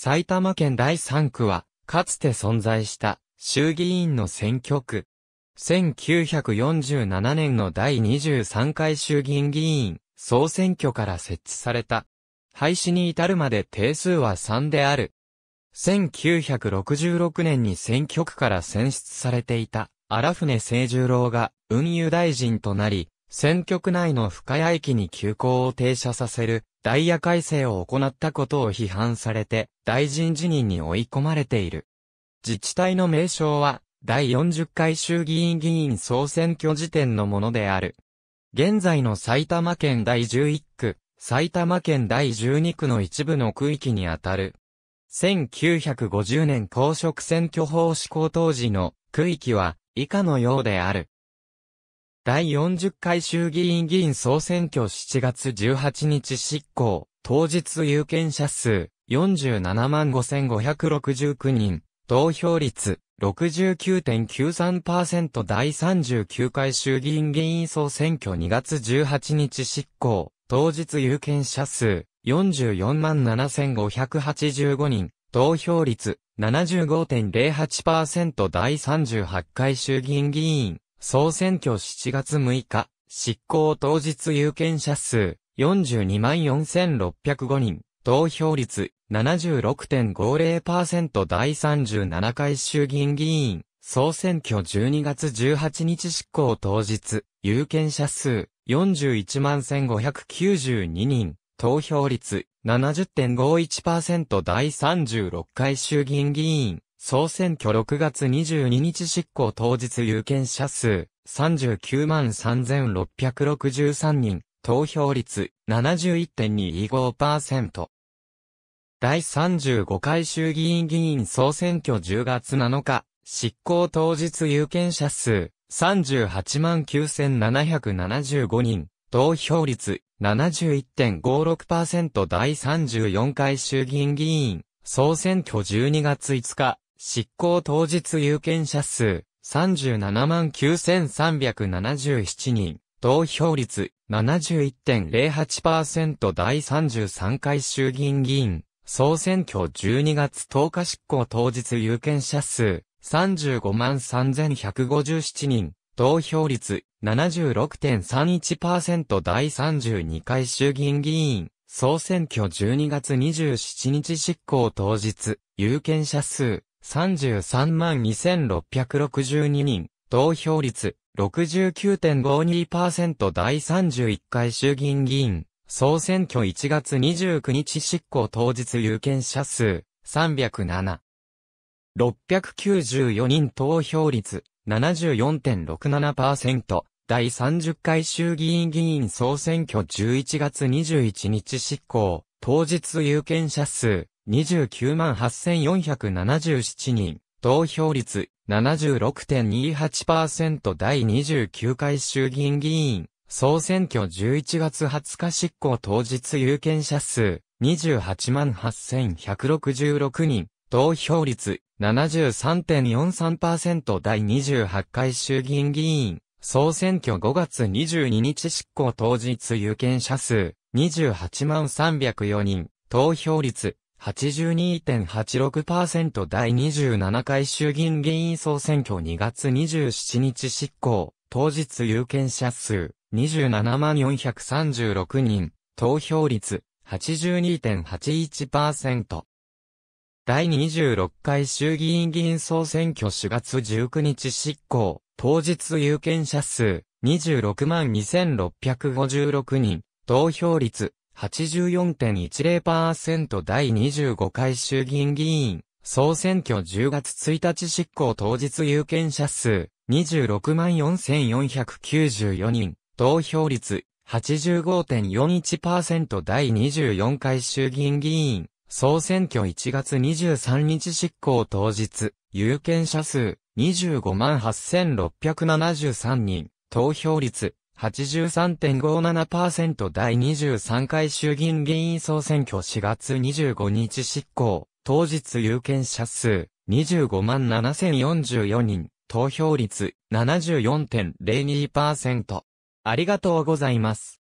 埼玉県第3区は、かつて存在した衆議院の選挙区。1947年の第23回衆議院議員総選挙から設置された。廃止に至るまで定数は3である。1966年に選挙区から選出されていた荒船清十郎が運輸大臣となり、選挙区内の深谷駅に急行を停車させるダイヤ改正を行ったことを批判されて大臣辞任に追い込まれている。自治体の名称は第40回衆議院議員総選挙時点のものである。現在の埼玉県第11区、埼玉県第12区の一部の区域にあたる。1950年公職選挙法施行当時の区域は以下のようである。第40回衆議院議員総選挙7月18日執行、当日有権者数47万5569人、投票率69.93%第39回衆議院議員総選挙2月18日執行、当日有権者数44万7585人、投票率75.08%第38回衆議院議員総選挙7月6日、執行当日有権者数424,605人、投票率76.50%第37回衆議院議員、総選挙12月18日執行当日、有権者数411,592人、投票率70.51%第36回衆議院議員、総選挙6月22日執行当日有権者数39万3663人、投票率71.25%。第35回衆議院議員総選挙10月7日、執行当日有権者数38万9775人、投票率71.56%第34回衆議院議員、総選挙12月5日、執行当日有権者数37万9377人、投票率71.08%第33回衆議院議員、総選挙12月10日執行当日有権者数35万3157人、投票率76.31%第32回衆議院議員、総選挙12月27日執行当日、有権者数33 2662人、投票率69.52%第31回衆議院議員、総選挙1月29日執行当日有権者数、307。694人投票率74.67%第30回衆議院議員総選挙11月21日執行当日有権者数298,477人、投票率76.28%第29回衆議院議員、総選挙11月20日執行当日有権者数288,8166人、投票率73.43%第28回衆議院議員、総選挙5月22日執行当日有権者数28万304人、投票率82.86%第27回衆議院議員総選挙2月27日執行、当日有権者数27万436人、投票率82.81%。第26回衆議院議員総選挙4月19日執行、当日有権者数26万2656人、投票率84.10%第25回衆議院議員、総選挙10月1日執行当日有権者数、264,494人、投票率、85.41%第24回衆議院議員、総選挙1月23日執行当日、有権者数、25 8673人、投票率、83.57%第23回衆議院議員総選挙4月25日執行、当日有権者数25万7044人、投票率74.02%。ありがとうございます。